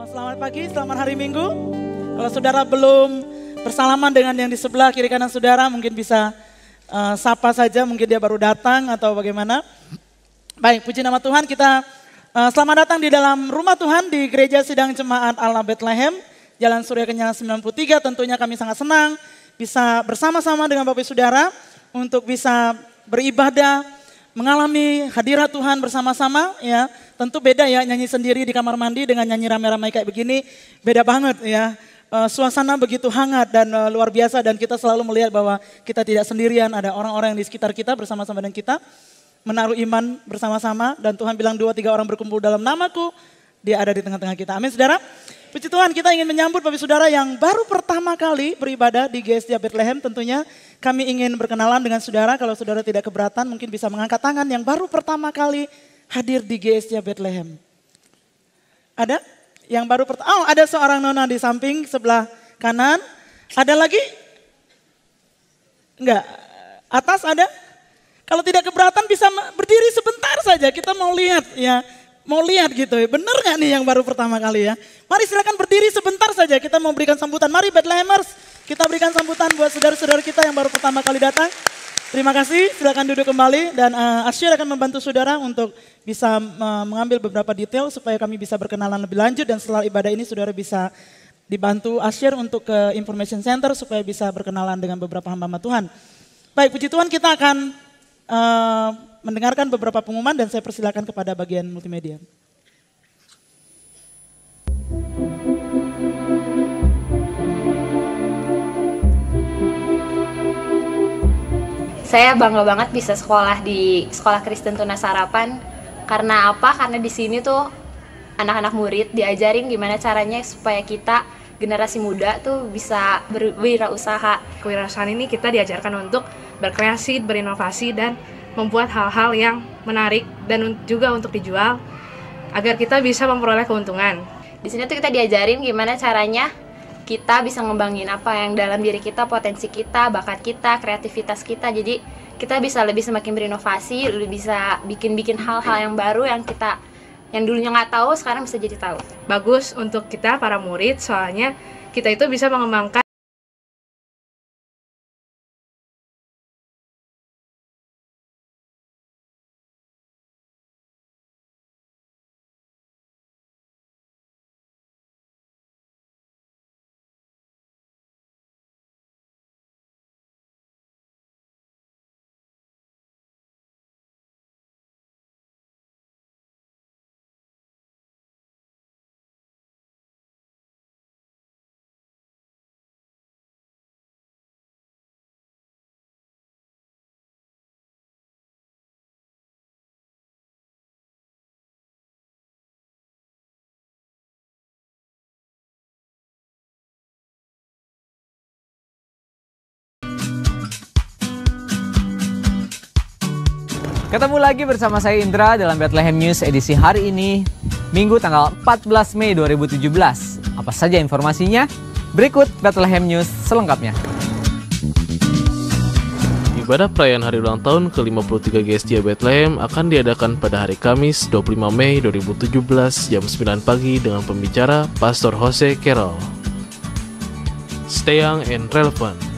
Oh, selamat pagi, selamat hari Minggu. Kalau saudara belum bersalaman dengan yang di sebelah kiri kanan saudara, mungkin bisa uh, sapa saja, mungkin dia baru datang atau bagaimana. Baik, puji nama Tuhan, kita uh, selamat datang di dalam rumah Tuhan di Gereja Sidang Jemaat Allah Bethlehem, Jalan Surya Kenyal 93. Tentunya kami sangat senang bisa bersama-sama dengan Bapak Saudara untuk bisa beribadah, mengalami hadirat Tuhan bersama-sama ya Tentu beda ya nyanyi sendiri di kamar mandi dengan nyanyi rame-rame kayak begini, beda banget ya. Eh, suasana begitu hangat dan eh, luar biasa dan kita selalu melihat bahwa kita tidak sendirian, ada orang-orang yang di sekitar kita bersama-sama dengan kita menaruh iman bersama-sama dan Tuhan bilang dua tiga orang berkumpul dalam namaku, dia ada di tengah-tengah kita. Amin saudara. Puji Tuhan kita ingin menyambut Bapak Saudara yang baru pertama kali beribadah di GSD Bethlehem tentunya kami ingin berkenalan dengan saudara kalau saudara tidak keberatan mungkin bisa mengangkat tangan yang baru pertama kali hadir di GSnya Bethlehem. Ada? Yang baru pertama, oh ada seorang nona di samping sebelah kanan. Ada lagi? Enggak. Atas ada? Kalau tidak keberatan bisa berdiri sebentar saja. Kita mau lihat ya. Mau lihat gitu ya. Benar nggak nih yang baru pertama kali ya? Mari silakan berdiri sebentar saja. Kita mau berikan sambutan. Mari Bethlehemers. Kita berikan sambutan buat saudara-saudara kita yang baru pertama kali datang. Terima kasih, silakan duduk kembali dan uh, Asyir akan membantu saudara untuk bisa uh, mengambil beberapa detail supaya kami bisa berkenalan lebih lanjut dan setelah ibadah ini saudara bisa dibantu Asyir untuk ke Information Center supaya bisa berkenalan dengan beberapa hamba Tuhan. Baik, puji Tuhan kita akan uh, mendengarkan beberapa pengumuman dan saya persilakan kepada bagian multimedia. saya bangga banget bisa sekolah di sekolah Kristen Tuna Sarapan karena apa karena di sini tuh anak-anak murid diajarin gimana caranya supaya kita generasi muda tuh bisa berwirausaha. Kewirausahaan ini kita diajarkan untuk berkreasi, berinovasi dan membuat hal-hal yang menarik dan juga untuk dijual agar kita bisa memperoleh keuntungan. Di sini tuh kita diajarin gimana caranya kita bisa ngembangin apa yang dalam diri kita, potensi kita, bakat kita, kreativitas kita. Jadi kita bisa lebih semakin berinovasi, lebih bisa bikin-bikin hal-hal yang baru yang kita yang dulunya nggak tahu sekarang bisa jadi tahu. Bagus untuk kita para murid soalnya kita itu bisa mengembangkan Ketemu lagi bersama saya Indra dalam Bethlehem News edisi hari ini, Minggu tanggal 14 Mei 2017. Apa saja informasinya? Berikut Bethlehem News selengkapnya. Ibadah perayaan hari ulang tahun ke-53 GSJ Bethlehem akan diadakan pada hari Kamis 25 Mei 2017 jam 9 pagi dengan pembicara Pastor Jose Carroll. Stay young and relevant.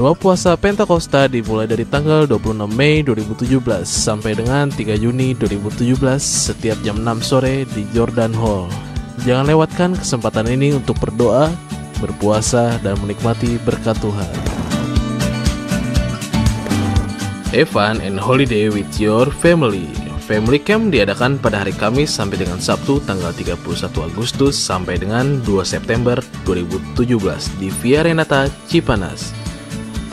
Ritual puasa Pentakosta dimulai dari tanggal 26 Mei 2017 sampai dengan 3 Juni 2017 setiap jam 6 sore di Jordan Hall. Jangan lewatkan kesempatan ini untuk berdoa, berpuasa, dan menikmati berkat Tuhan. Evan and Holiday with your family Family Camp diadakan pada hari Kamis sampai dengan Sabtu tanggal 31 Agustus sampai dengan 2 September 2017 di Via Renata, Cipanas.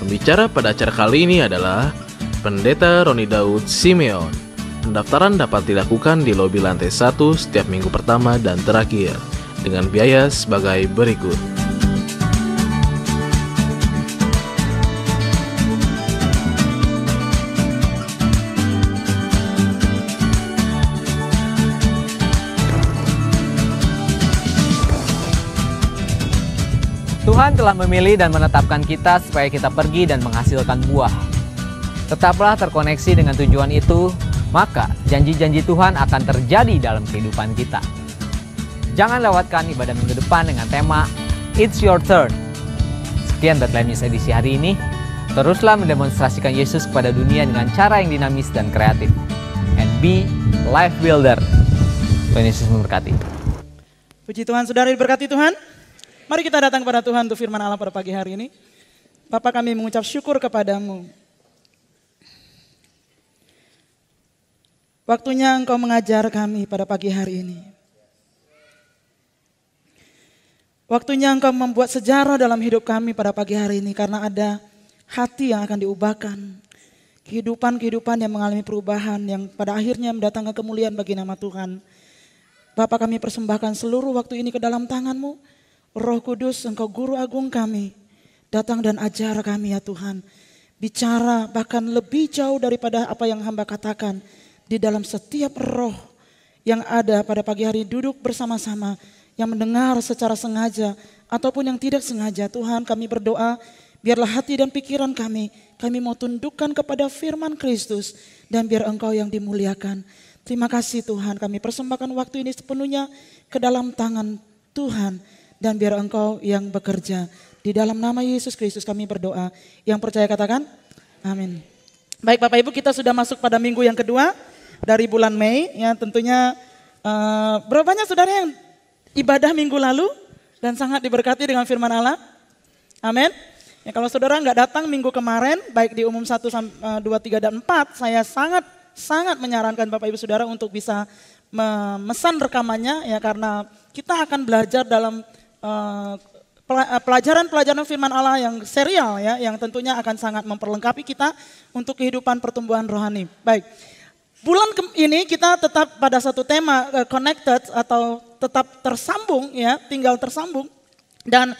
Pembicara pada acara kali ini adalah Pendeta Roni Daud Simeon. Pendaftaran dapat dilakukan di lobi lantai 1 setiap minggu pertama dan terakhir dengan biaya sebagai berikut. Tuhan telah memilih dan menetapkan kita supaya kita pergi dan menghasilkan buah. Tetaplah terkoneksi dengan tujuan itu, maka janji-janji Tuhan akan terjadi dalam kehidupan kita. Jangan lewatkan ibadah minggu depan dengan tema It's Your Turn. Sekian Bethlehem News edisi hari ini. Teruslah mendemonstrasikan Yesus kepada dunia dengan cara yang dinamis dan kreatif. And be life builder. Tuhan Yesus memberkati. Puji Tuhan, saudara diberkati Tuhan. Mari kita datang kepada Tuhan untuk firman Allah pada pagi hari ini. Bapak kami mengucap syukur kepadamu. Waktunya engkau mengajar kami pada pagi hari ini. Waktunya engkau membuat sejarah dalam hidup kami pada pagi hari ini karena ada hati yang akan diubahkan. Kehidupan-kehidupan yang mengalami perubahan yang pada akhirnya mendatangkan kemuliaan bagi nama Tuhan. Bapak kami persembahkan seluruh waktu ini ke dalam tanganmu. Roh Kudus engkau guru agung kami. Datang dan ajar kami ya Tuhan. Bicara bahkan lebih jauh daripada apa yang hamba katakan. Di dalam setiap roh yang ada pada pagi hari duduk bersama-sama. Yang mendengar secara sengaja ataupun yang tidak sengaja. Tuhan kami berdoa biarlah hati dan pikiran kami. Kami mau tundukkan kepada firman Kristus. Dan biar engkau yang dimuliakan. Terima kasih Tuhan kami persembahkan waktu ini sepenuhnya ke dalam tangan Tuhan dan biar engkau yang bekerja. Di dalam nama Yesus Kristus kami berdoa. Yang percaya katakan, amin. Baik Bapak Ibu kita sudah masuk pada minggu yang kedua dari bulan Mei. Ya tentunya uh, berapa banyak saudara yang ibadah minggu lalu dan sangat diberkati dengan firman Allah. Amin. Ya, kalau saudara nggak datang minggu kemarin, baik di umum 1, 2, 3, dan 4, saya sangat sangat menyarankan Bapak Ibu Saudara untuk bisa memesan rekamannya ya karena kita akan belajar dalam Eh, eh, pelajaran-pelajaran firman Allah yang serial ya, yang tentunya akan sangat memperlengkapi kita untuk kehidupan pertumbuhan rohani. Baik. Bulan ini kita tetap pada satu tema eh, connected atau tetap tersambung ya, tinggal tersambung. Dan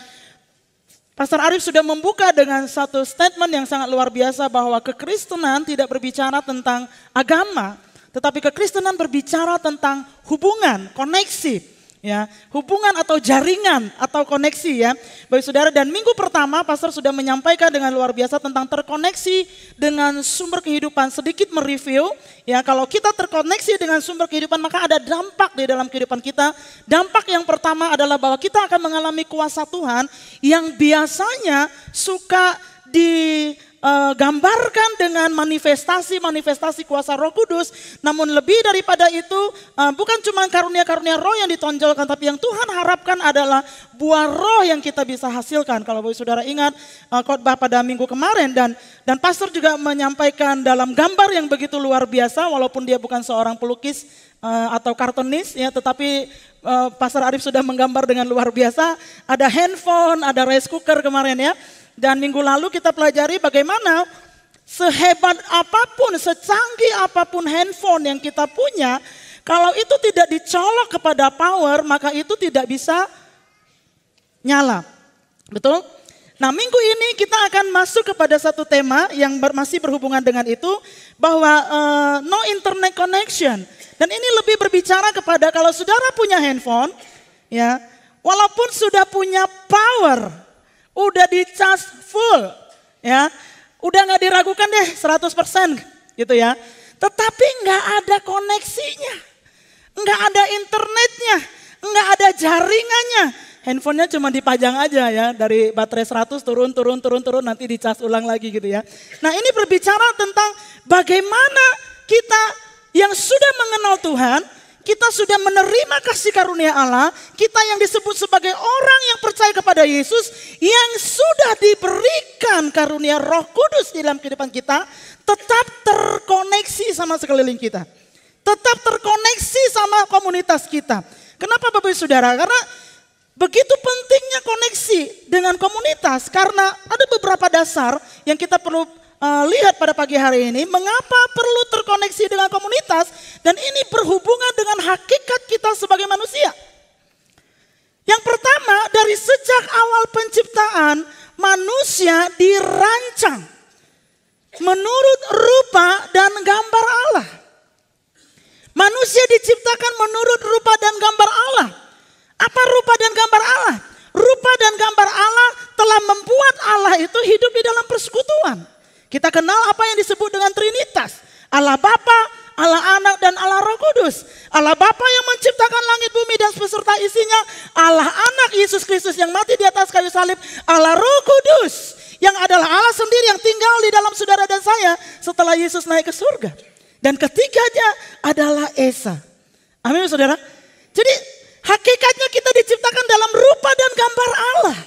Pastor Arif sudah membuka dengan satu statement yang sangat luar biasa bahwa kekristenan tidak berbicara tentang agama, tetapi kekristenan berbicara tentang hubungan, koneksi ya hubungan atau jaringan atau koneksi ya bagi saudara dan minggu pertama pastor sudah menyampaikan dengan luar biasa tentang terkoneksi dengan sumber kehidupan sedikit mereview ya kalau kita terkoneksi dengan sumber kehidupan maka ada dampak di dalam kehidupan kita dampak yang pertama adalah bahwa kita akan mengalami kuasa Tuhan yang biasanya suka di Eh, gambarkan dengan manifestasi-manifestasi kuasa Roh Kudus, namun lebih daripada itu eh, bukan cuma karunia-karunia roh yang ditonjolkan tapi yang Tuhan harapkan adalah buah roh yang kita bisa hasilkan. Kalau Bapak Saudara ingat eh, khotbah pada minggu kemarin dan dan pastor juga menyampaikan dalam gambar yang begitu luar biasa walaupun dia bukan seorang pelukis atau kartonis ya tetapi Pastor Arif sudah menggambar dengan luar biasa ada handphone ada rice cooker kemarin ya dan minggu lalu kita pelajari bagaimana sehebat apapun, secanggih apapun handphone yang kita punya, kalau itu tidak dicolok kepada power, maka itu tidak bisa nyala. Betul? Nah, minggu ini kita akan masuk kepada satu tema yang ber, masih berhubungan dengan itu bahwa uh, no internet connection. Dan ini lebih berbicara kepada kalau saudara punya handphone, ya, walaupun sudah punya power, udah dicas full ya. Udah nggak diragukan deh 100% gitu ya. Tetapi nggak ada koneksinya, nggak ada internetnya, nggak ada jaringannya. Handphonenya cuma dipajang aja ya, dari baterai 100 turun, turun, turun, turun, nanti dicas ulang lagi gitu ya. Nah ini berbicara tentang bagaimana kita yang sudah mengenal Tuhan, kita sudah menerima kasih karunia Allah, kita yang disebut sebagai orang yang percaya kepada Yesus, yang sudah diberikan karunia Roh Kudus di dalam kehidupan kita, tetap terkoneksi sama sekeliling kita. Tetap terkoneksi sama komunitas kita. Kenapa Bapak Ibu Saudara? Karena begitu pentingnya koneksi dengan komunitas karena ada beberapa dasar yang kita perlu uh, lihat pada pagi hari ini, mengapa perlu terkoneksi dengan komunitas dan ini berhubungan dengan hakikat kita sebagai manusia. Yang pertama, dari sejak awal penciptaan, manusia dirancang menurut rupa dan gambar Allah. Manusia diciptakan menurut rupa dan gambar Allah. Apa rupa dan gambar Allah? Rupa dan gambar Allah telah membuat Allah itu hidup di dalam persekutuan. Kita kenal apa yang disebut dengan Trinitas. Allah Bapa, Allah Anak dan Allah Roh Kudus. Allah Bapa yang menciptakan langit bumi dan beserta isinya. Allah Anak Yesus Kristus yang mati di atas kayu salib. Allah Roh Kudus yang adalah Allah sendiri yang tinggal di dalam saudara dan saya setelah Yesus naik ke surga. Dan ketiganya adalah Esa. Amin saudara. Jadi hakikatnya kita diciptakan dalam rupa dan gambar Allah.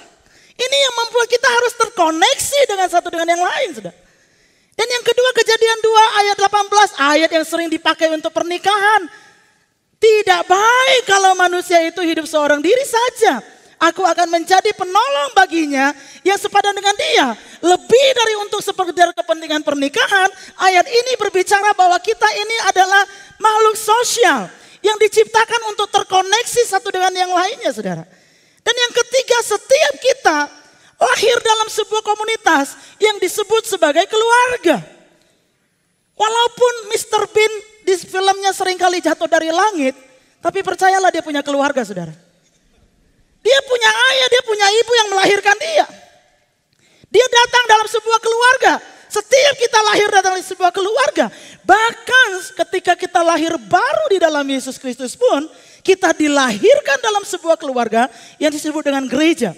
Ini yang membuat kita harus terkoneksi dengan satu dengan yang lain sudah. Dan yang kedua kejadian 2 ayat 18, ayat yang sering dipakai untuk pernikahan. Tidak baik kalau manusia itu hidup seorang diri saja. Aku akan menjadi penolong baginya yang sepadan dengan dia. Lebih dari untuk sekedar kepentingan pernikahan, ayat ini berbicara bahwa kita ini adalah makhluk sosial yang diciptakan untuk terkoneksi satu dengan yang lainnya, saudara. Dan yang ketiga, setiap kita lahir dalam sebuah komunitas yang disebut sebagai keluarga. Walaupun Mr. Bean di filmnya seringkali jatuh dari langit, tapi percayalah dia punya keluarga saudara. Dia punya ayah, dia punya ibu yang melahirkan dia. Dia datang dalam sebuah keluarga. Setiap kita lahir datang dari sebuah keluarga. Bahkan ketika kita lahir baru di dalam Yesus Kristus pun, kita dilahirkan dalam sebuah keluarga yang disebut dengan gereja.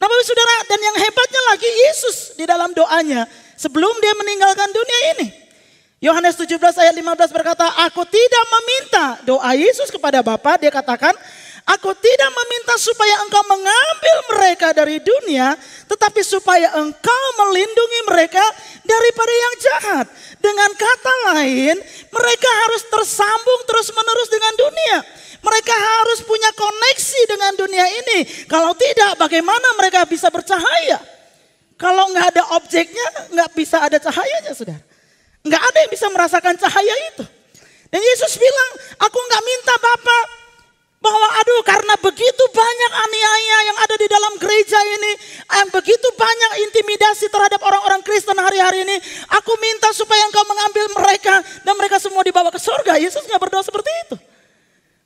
Nah Bapak Saudara dan yang hebatnya lagi Yesus di dalam doanya sebelum dia meninggalkan dunia ini. Yohanes 17 ayat 15 berkata, Aku tidak meminta doa Yesus kepada Bapa. Dia katakan, Aku tidak meminta supaya engkau mengambil mereka dari dunia, tetapi supaya engkau melindungi mereka daripada yang jahat. Dengan kata lain, mereka harus tersambung terus-menerus dengan dunia. Mereka harus punya koneksi dengan dunia ini. Kalau tidak, bagaimana mereka bisa bercahaya? Kalau nggak ada objeknya, nggak bisa ada cahayanya, saudara. Nggak ada yang bisa merasakan cahaya itu. Dan Yesus bilang hari-hari ini. Aku minta supaya engkau mengambil mereka dan mereka semua dibawa ke surga. Yesus nggak berdoa seperti itu.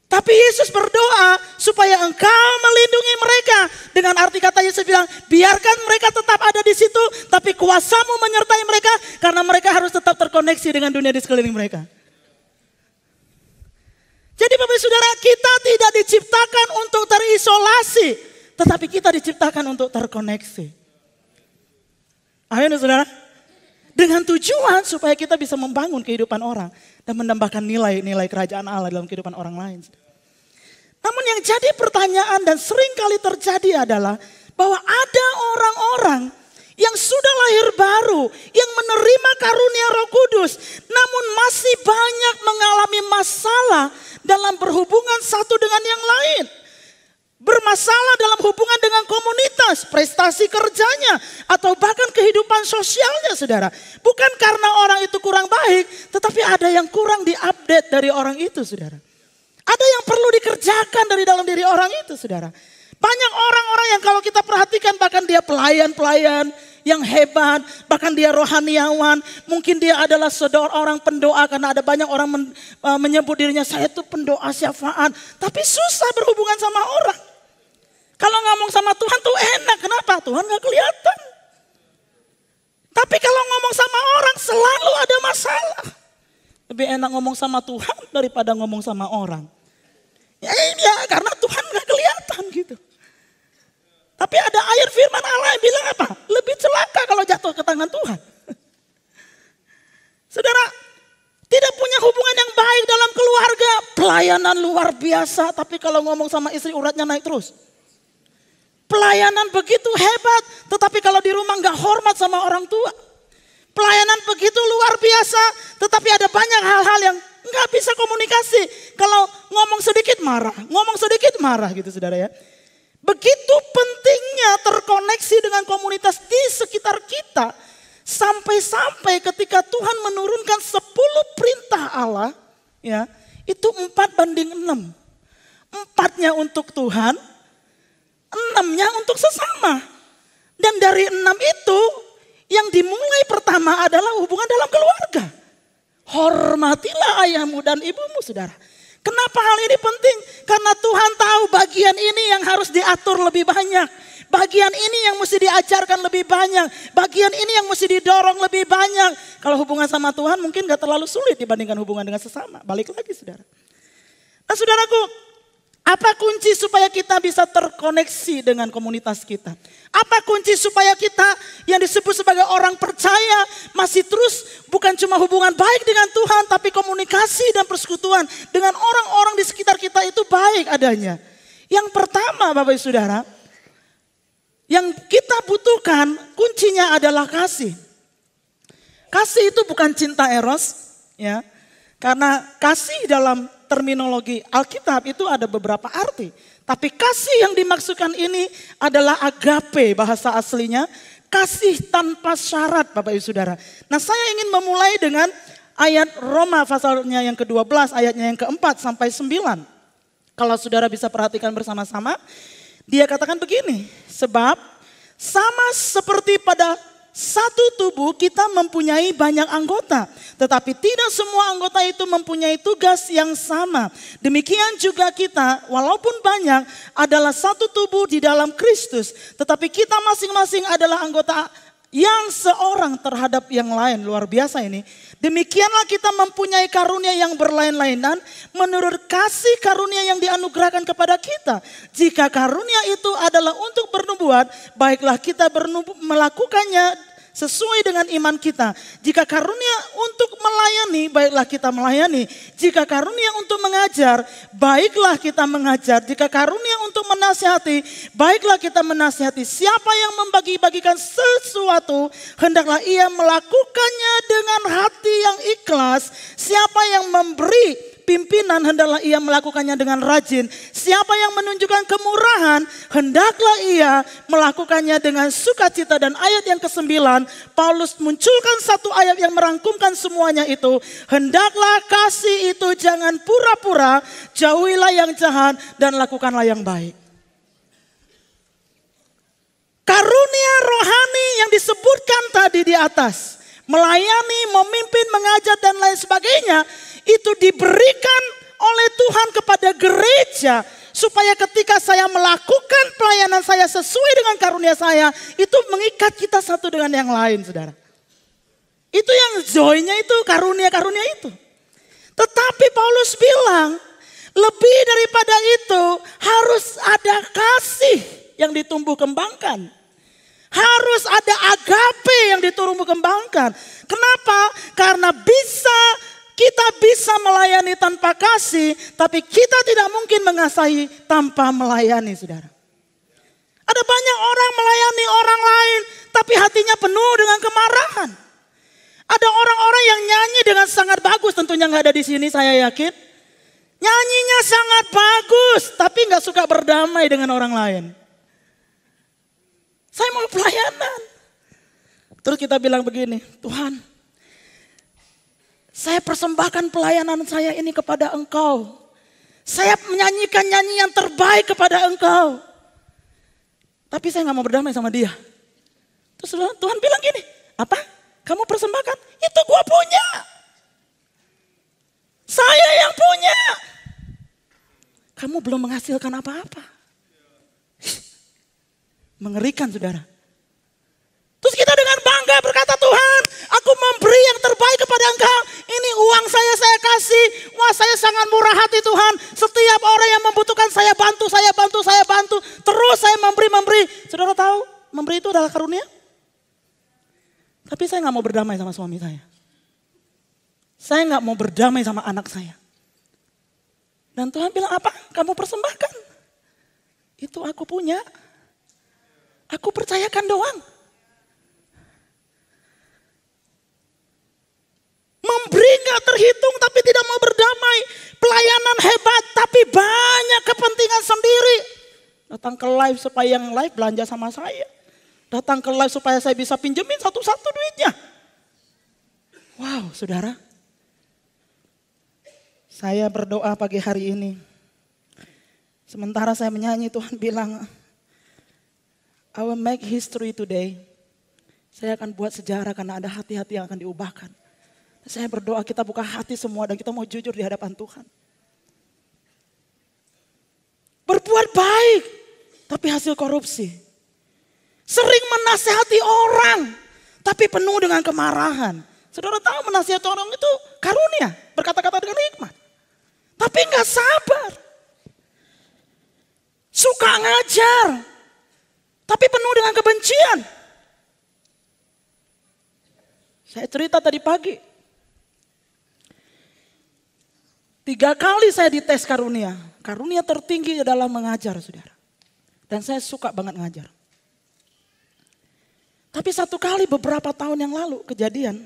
Tapi Yesus berdoa supaya engkau melindungi mereka. Dengan arti kata Yesus bilang, biarkan mereka tetap ada di situ, tapi kuasamu menyertai mereka karena mereka harus tetap terkoneksi dengan dunia di sekeliling mereka. Jadi Bapak Saudara, kita tidak diciptakan untuk terisolasi, tetapi kita diciptakan untuk terkoneksi. Amin Saudara. Dengan tujuan supaya kita bisa membangun kehidupan orang. Dan menambahkan nilai-nilai kerajaan Allah dalam kehidupan orang lain. Namun yang jadi pertanyaan dan sering kali terjadi adalah bahwa ada orang-orang yang sudah lahir baru, yang menerima karunia Roh Kudus, namun masih banyak mengalami masalah dalam berhubungan satu dengan yang lain bermasalah dalam hubungan dengan komunitas, prestasi kerjanya, atau bahkan kehidupan sosialnya, saudara. Bukan karena orang itu kurang baik, tetapi ada yang kurang diupdate dari orang itu, saudara. Ada yang perlu dikerjakan dari dalam diri orang itu, saudara. Banyak orang-orang yang kalau kita perhatikan, bahkan dia pelayan-pelayan yang hebat, bahkan dia rohaniawan, mungkin dia adalah sedor orang pendoa karena ada banyak orang men, e, menyebut dirinya saya itu pendoa syafaat, tapi susah berhubungan sama orang. Kalau ngomong sama Tuhan tuh enak. Kenapa? Tuhan gak kelihatan. Tapi kalau ngomong sama orang selalu ada masalah. Lebih enak ngomong sama Tuhan daripada ngomong sama orang. Ya, ya karena Tuhan gak kelihatan gitu. Tapi ada air firman Allah yang bilang apa? Lebih celaka kalau jatuh ke tangan Tuhan. Saudara, tidak punya hubungan yang baik dalam keluarga. Pelayanan luar biasa, tapi kalau ngomong sama istri uratnya naik terus. Pelayanan begitu hebat, tetapi kalau di rumah nggak hormat sama orang tua. Pelayanan begitu luar biasa, tetapi ada banyak hal-hal yang nggak bisa komunikasi. Kalau ngomong sedikit marah, ngomong sedikit marah gitu saudara ya. Begitu pentingnya terkoneksi dengan komunitas di sekitar kita. Sampai-sampai ketika Tuhan menurunkan 10 perintah Allah, ya itu 4 banding 6. Empatnya untuk Tuhan, enamnya untuk sesama. Dan dari enam itu yang dimulai pertama adalah hubungan dalam keluarga. Hormatilah ayahmu dan ibumu saudara. Kenapa hal ini penting? Karena Tuhan tahu bagian ini yang harus diatur lebih banyak. Bagian ini yang mesti diajarkan lebih banyak. Bagian ini yang mesti didorong lebih banyak. Kalau hubungan sama Tuhan mungkin gak terlalu sulit dibandingkan hubungan dengan sesama. Balik lagi saudara. Nah saudaraku, apa kunci supaya kita bisa terkoneksi dengan komunitas kita? Apa kunci supaya kita yang disebut sebagai orang percaya masih terus bukan cuma hubungan baik dengan Tuhan, tapi komunikasi dan persekutuan dengan orang-orang di sekitar kita itu baik adanya? Yang pertama, Bapak Ibu Saudara, yang kita butuhkan kuncinya adalah kasih. Kasih itu bukan cinta eros, ya. Karena kasih dalam terminologi Alkitab itu ada beberapa arti. Tapi kasih yang dimaksudkan ini adalah agape bahasa aslinya. Kasih tanpa syarat Bapak Ibu Saudara. Nah saya ingin memulai dengan ayat Roma pasalnya yang ke-12, ayatnya yang ke-4 sampai 9. Kalau saudara bisa perhatikan bersama-sama. Dia katakan begini, sebab sama seperti pada satu tubuh kita mempunyai banyak anggota, tetapi tidak semua anggota itu mempunyai tugas yang sama. Demikian juga kita, walaupun banyak, adalah satu tubuh di dalam Kristus, tetapi kita masing-masing adalah anggota yang seorang terhadap yang lain luar biasa ini. Demikianlah kita mempunyai karunia yang berlain-lainan menurut kasih karunia yang dianugerahkan kepada kita. Jika karunia itu adalah untuk bernubuat, baiklah kita bernubu, melakukannya sesuai dengan iman kita. Jika karunia untuk melayani, baiklah kita melayani. Jika karunia untuk mengajar, baiklah kita mengajar. Jika karunia untuk menasihati, baiklah kita menasihati. Siapa yang membagi-bagikan sesuatu, hendaklah ia melakukannya dengan hati yang ikhlas. Siapa yang memberi pimpinan hendaklah ia melakukannya dengan rajin. Siapa yang menunjukkan kemurahan, hendaklah ia melakukannya dengan sukacita. Dan ayat yang kesembilan, Paulus munculkan satu ayat yang merangkumkan semuanya itu. Hendaklah kasih itu jangan pura-pura, jauhilah yang jahat dan lakukanlah yang baik. Karunia rohani yang disebutkan tadi di atas melayani, memimpin, mengajar dan lain sebagainya itu diberikan oleh Tuhan kepada gereja supaya ketika saya melakukan pelayanan saya sesuai dengan karunia saya itu mengikat kita satu dengan yang lain saudara. Itu yang joy itu karunia-karunia itu. Tetapi Paulus bilang lebih daripada itu harus ada kasih yang ditumbuh kembangkan. Harus ada agape yang diturun kembangkan. Kenapa? Karena bisa kita bisa melayani tanpa kasih, tapi kita tidak mungkin mengasahi tanpa melayani, saudara. Ada banyak orang melayani orang lain, tapi hatinya penuh dengan kemarahan. Ada orang-orang yang nyanyi dengan sangat bagus, tentunya nggak ada di sini saya yakin. Nyanyinya sangat bagus, tapi nggak suka berdamai dengan orang lain. Saya mau pelayanan. Terus kita bilang begini, Tuhan, saya persembahkan pelayanan saya ini kepada Engkau. Saya menyanyikan nyanyian terbaik kepada Engkau. Tapi saya nggak mau berdamai sama dia. Terus Tuhan bilang gini, apa? Kamu persembahkan? Itu gua punya. Saya yang punya. Kamu belum menghasilkan apa-apa. Mengerikan saudara. Terus kita dengan bangga berkata Tuhan, aku memberi yang terbaik kepada Engkau. Ini uang saya saya kasih. Wah saya sangat murah hati Tuhan. Setiap orang yang membutuhkan saya bantu, saya bantu, saya bantu. Terus saya memberi, memberi. Saudara tahu, memberi itu adalah karunia. Tapi saya nggak mau berdamai sama suami saya. Saya nggak mau berdamai sama anak saya. Dan Tuhan bilang apa? Kamu persembahkan. Itu aku punya. Aku percayakan doang. Memberi nggak terhitung tapi tidak mau berdamai. Pelayanan hebat tapi banyak kepentingan sendiri. Datang ke live supaya yang live belanja sama saya. Datang ke live supaya saya bisa pinjemin satu-satu duitnya. Wow, saudara. Saya berdoa pagi hari ini. Sementara saya menyanyi, Tuhan bilang, I will make history today. Saya akan buat sejarah karena ada hati-hati yang akan diubahkan. Saya berdoa kita buka hati semua dan kita mau jujur di hadapan Tuhan. Berbuat baik, tapi hasil korupsi. Sering menasehati orang, tapi penuh dengan kemarahan. Saudara tahu menasehati orang itu karunia, berkata-kata dengan hikmat. Tapi nggak sabar. Suka ngajar, tapi penuh dengan kebencian. Saya cerita tadi pagi. Tiga kali saya dites karunia. Karunia tertinggi adalah mengajar, saudara. Dan saya suka banget ngajar. Tapi satu kali beberapa tahun yang lalu kejadian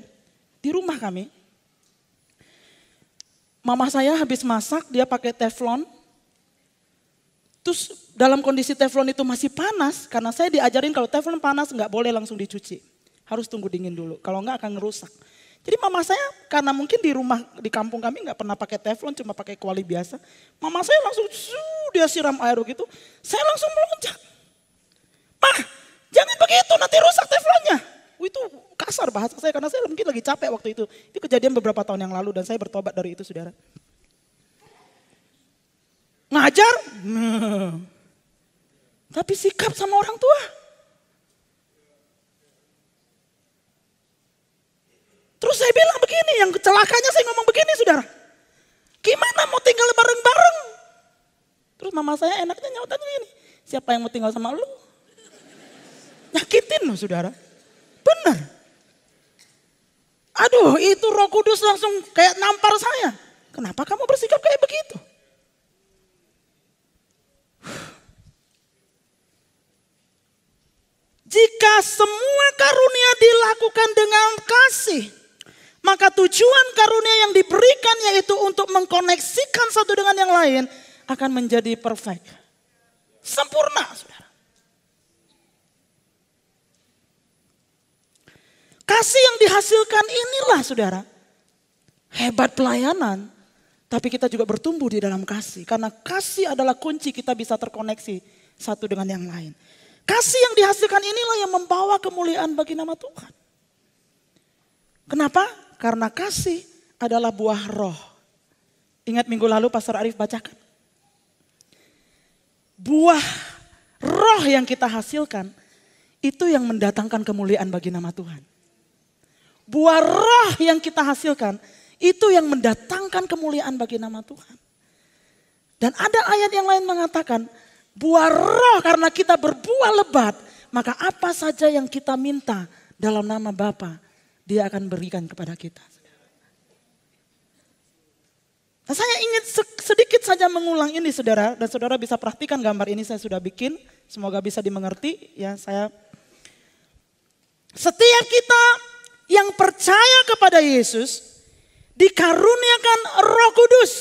di rumah kami. Mama saya habis masak, dia pakai teflon, Terus dalam kondisi teflon itu masih panas, karena saya diajarin kalau teflon panas nggak boleh langsung dicuci. Harus tunggu dingin dulu, kalau nggak akan ngerusak. Jadi mama saya karena mungkin di rumah di kampung kami nggak pernah pakai teflon, cuma pakai kuali biasa. Mama saya langsung sudah dia siram air gitu. Saya langsung meloncat. Pak, jangan begitu nanti rusak teflonnya. Itu kasar bahasa saya karena saya mungkin lagi capek waktu itu. Itu kejadian beberapa tahun yang lalu dan saya bertobat dari itu saudara. Ngajar? Tapi sikap sama orang tua. Terus saya bilang begini, yang kecelakanya saya ngomong begini saudara. Gimana mau tinggal bareng-bareng? Terus mama saya enaknya nyautan ini. siapa yang mau tinggal sama lu? Nyakitin loh saudara. Benar. Aduh itu roh kudus langsung kayak nampar saya. Kenapa kamu bersikap kayak begitu? Jika semua karunia dilakukan dengan kasih, maka tujuan karunia yang diberikan yaitu untuk mengkoneksikan satu dengan yang lain akan menjadi perfect. Sempurna, saudara. Kasih yang dihasilkan inilah saudara. Hebat pelayanan. Tapi kita juga bertumbuh di dalam kasih. Karena kasih adalah kunci kita bisa terkoneksi satu dengan yang lain. Kasih yang dihasilkan inilah yang membawa kemuliaan bagi nama Tuhan. Kenapa? Karena kasih adalah buah roh. Ingat minggu lalu Pastor Arif bacakan. Buah roh yang kita hasilkan itu yang mendatangkan kemuliaan bagi nama Tuhan. Buah roh yang kita hasilkan itu yang mendatangkan kemuliaan bagi nama Tuhan. Dan ada ayat yang lain mengatakan, buah roh karena kita berbuah lebat, maka apa saja yang kita minta dalam nama Bapa, dia akan berikan kepada kita. Nah, saya ingin sedikit saja mengulang ini saudara, dan saudara bisa perhatikan gambar ini saya sudah bikin, semoga bisa dimengerti ya saya. Setiap kita yang percaya kepada Yesus dikaruniakan roh kudus.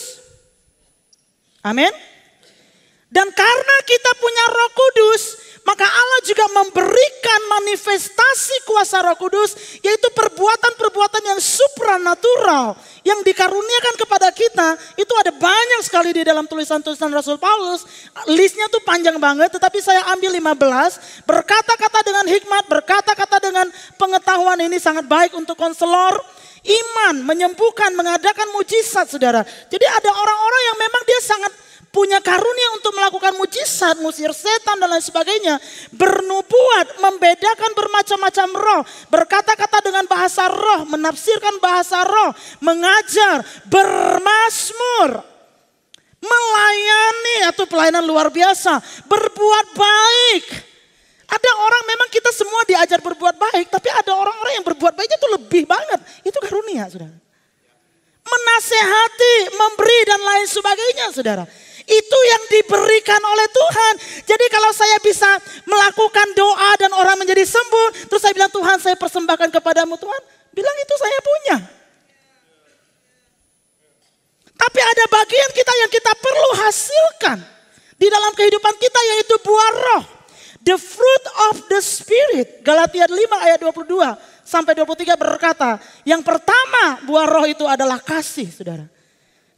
Amin. Dan karena kita punya roh kudus, maka Allah juga memberikan manifestasi kuasa roh kudus, yaitu perbuatan-perbuatan yang supranatural, yang dikaruniakan kepada kita, itu ada banyak sekali di dalam tulisan-tulisan Rasul Paulus. Listnya tuh panjang banget, tetapi saya ambil 15. Berkata-kata dengan hikmat, berkata-kata dengan pengetahuan ini sangat baik untuk konselor. Iman, menyembuhkan, mengadakan mujizat saudara. Jadi ada orang-orang yang memang dia sangat punya karunia untuk melakukan mujizat, musir setan dan lain sebagainya, bernubuat, membedakan bermacam-macam roh, berkata-kata dengan bahasa roh, menafsirkan bahasa roh, mengajar, bermasmur, melayani atau pelayanan luar biasa, berbuat baik. Ada orang memang kita semua diajar berbuat baik, tapi ada orang-orang yang berbuat baiknya itu lebih banget. Itu karunia, saudara. Menasehati, memberi dan lain sebagainya, saudara. Itu yang diberikan oleh Tuhan. Jadi kalau saya bisa melakukan doa dan orang menjadi sembuh, terus saya bilang Tuhan saya persembahkan kepadamu Tuhan, bilang itu saya punya. Tapi ada bagian kita yang kita perlu hasilkan di dalam kehidupan kita yaitu buah roh. The fruit of the spirit. Galatia 5 ayat 22 sampai 23 berkata, yang pertama buah roh itu adalah kasih, Saudara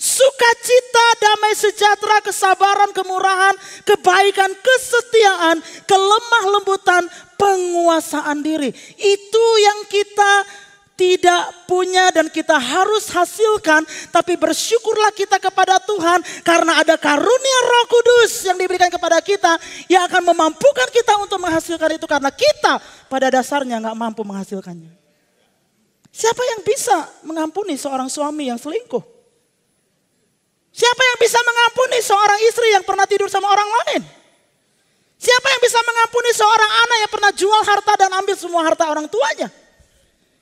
sukacita, damai sejahtera, kesabaran, kemurahan, kebaikan, kesetiaan, kelemah lembutan, penguasaan diri. Itu yang kita tidak punya dan kita harus hasilkan, tapi bersyukurlah kita kepada Tuhan karena ada karunia Roh Kudus yang diberikan kepada kita yang akan memampukan kita untuk menghasilkan itu karena kita pada dasarnya nggak mampu menghasilkannya. Siapa yang bisa mengampuni seorang suami yang selingkuh? Siapa yang bisa mengampuni seorang istri yang pernah tidur sama orang lain? Siapa yang bisa mengampuni seorang anak yang pernah jual harta dan ambil semua harta orang tuanya?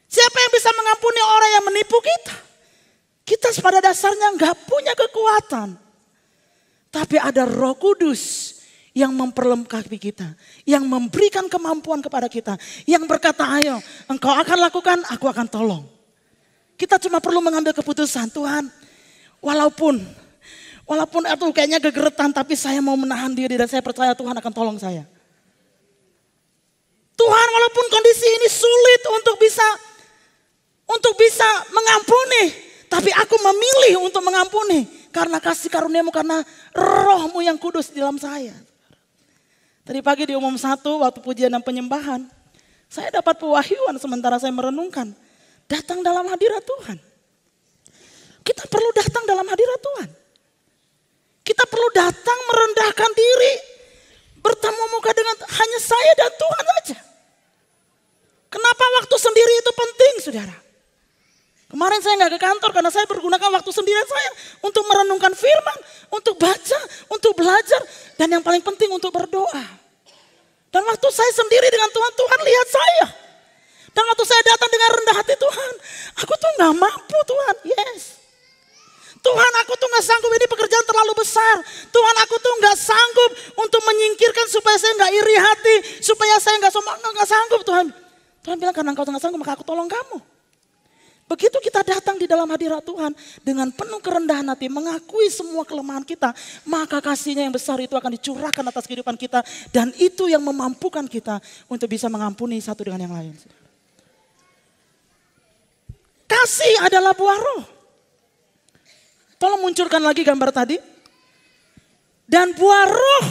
Siapa yang bisa mengampuni orang yang menipu kita? Kita pada dasarnya nggak punya kekuatan. Tapi ada roh kudus yang memperlengkapi kita. Yang memberikan kemampuan kepada kita. Yang berkata ayo engkau akan lakukan aku akan tolong. Kita cuma perlu mengambil keputusan Tuhan. Walaupun Walaupun itu kayaknya gegeretan, tapi saya mau menahan diri dan saya percaya Tuhan akan tolong saya. Tuhan walaupun kondisi ini sulit untuk bisa untuk bisa mengampuni, tapi aku memilih untuk mengampuni karena kasih karuniamu, karena rohmu yang kudus di dalam saya. Tadi pagi di umum satu waktu pujian dan penyembahan, saya dapat pewahyuan sementara saya merenungkan. Datang dalam hadirat Tuhan. Kita perlu datang dalam hadirat Tuhan. Kita perlu datang merendahkan diri. Bertemu muka dengan hanya saya dan Tuhan saja. Kenapa waktu sendiri itu penting saudara? Kemarin saya nggak ke kantor karena saya pergunakan waktu sendiri saya untuk merenungkan firman, untuk baca, untuk belajar, dan yang paling penting untuk berdoa. Dan waktu saya sendiri dengan Tuhan, Tuhan lihat saya. Dan waktu saya datang dengan rendah hati Tuhan, aku tuh nggak mampu Tuhan, yes. Tuhan aku tuh gak sanggup ini pekerjaan terlalu besar. Tuhan aku tuh gak sanggup untuk menyingkirkan supaya saya gak iri hati, supaya saya gak sombong, gak sanggup Tuhan. Tuhan bilang karena engkau gak sanggup maka aku tolong kamu. Begitu kita datang di dalam hadirat Tuhan dengan penuh kerendahan hati, mengakui semua kelemahan kita, maka kasihnya yang besar itu akan dicurahkan atas kehidupan kita dan itu yang memampukan kita untuk bisa mengampuni satu dengan yang lain. Kasih adalah buah roh. Tolong munculkan lagi gambar tadi. Dan buah roh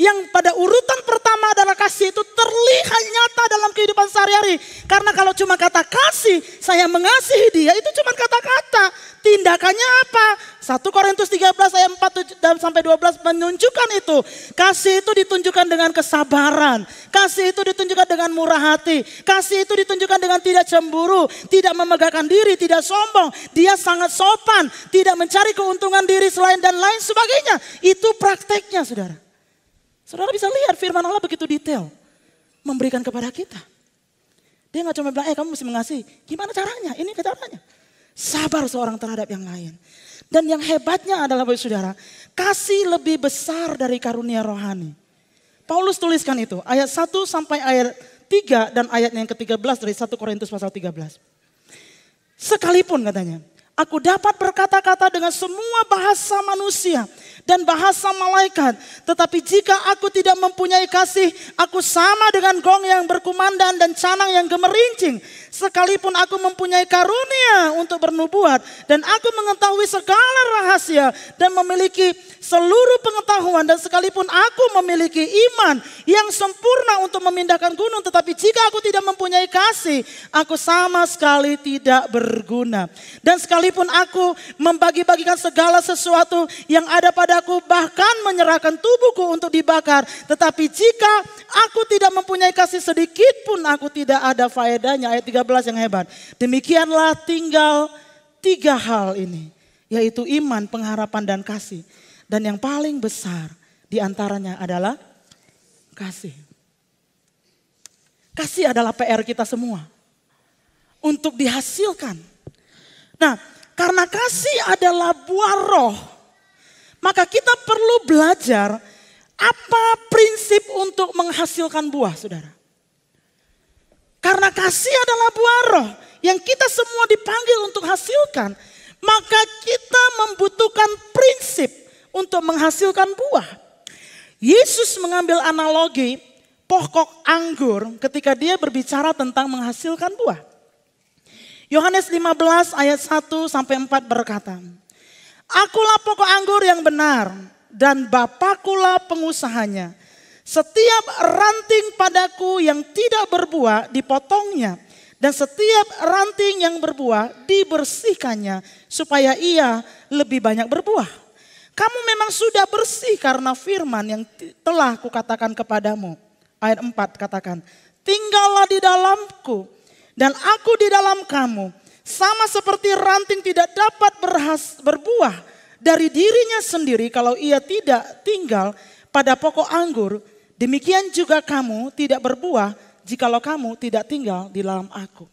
yang pada urutan pertama adalah kasih itu terlihat nyata dalam kehidupan sehari-hari. Karena kalau cuma kata kasih, saya mengasihi dia itu cuma kata-kata. Tindakannya apa? 1 Korintus 13 ayat 4 dan sampai 12 menunjukkan itu. Kasih itu ditunjukkan dengan kesabaran. Kasih itu ditunjukkan dengan murah hati. Kasih itu ditunjukkan dengan tidak cemburu, tidak memegahkan diri, tidak sombong. Dia sangat sopan, tidak mencari keuntungan diri selain dan lain sebagainya. Itu prakteknya saudara. Saudara bisa lihat firman Allah begitu detail. Memberikan kepada kita. Dia nggak cuma bilang, eh kamu mesti mengasihi. Gimana caranya? Ini caranya. Sabar seorang terhadap yang lain. Dan yang hebatnya adalah bagi saudara, kasih lebih besar dari karunia rohani. Paulus tuliskan itu, ayat 1 sampai ayat 3 dan ayatnya yang ke-13 dari 1 Korintus pasal 13. Sekalipun katanya, Aku dapat berkata-kata dengan semua bahasa manusia dan bahasa malaikat. Tetapi jika aku tidak mempunyai kasih, aku sama dengan gong yang berkumandang dan canang yang gemerincing. Sekalipun aku mempunyai karunia untuk bernubuat dan aku mengetahui segala rahasia dan memiliki seluruh pengetahuan dan sekalipun aku memiliki iman yang sempurna untuk memindahkan gunung tetapi jika aku tidak mempunyai kasih aku sama sekali tidak berguna. Dan sekalipun aku membagi-bagikan segala sesuatu yang ada padaku bahkan menyerahkan tubuhku untuk dibakar tetapi jika aku tidak mempunyai kasih sedikit pun aku tidak ada faedahnya ayat 3 13 yang hebat. Demikianlah tinggal tiga hal ini. Yaitu iman, pengharapan, dan kasih. Dan yang paling besar diantaranya adalah kasih. Kasih adalah PR kita semua. Untuk dihasilkan. Nah karena kasih adalah buah roh. Maka kita perlu belajar apa prinsip untuk menghasilkan buah saudara. Karena kasih adalah buah roh yang kita semua dipanggil untuk hasilkan. Maka kita membutuhkan prinsip untuk menghasilkan buah. Yesus mengambil analogi pokok anggur ketika dia berbicara tentang menghasilkan buah. Yohanes 15 ayat 1 sampai 4 berkata, Akulah pokok anggur yang benar dan Bapakulah pengusahanya. Setiap ranting padaku yang tidak berbuah dipotongnya dan setiap ranting yang berbuah dibersihkannya supaya ia lebih banyak berbuah. Kamu memang sudah bersih karena firman yang telah kukatakan kepadamu. Ayat 4 katakan, tinggallah di dalamku dan aku di dalam kamu. Sama seperti ranting tidak dapat berhas, berbuah dari dirinya sendiri kalau ia tidak tinggal pada pokok anggur, Demikian juga kamu tidak berbuah jikalau kamu tidak tinggal di dalam aku.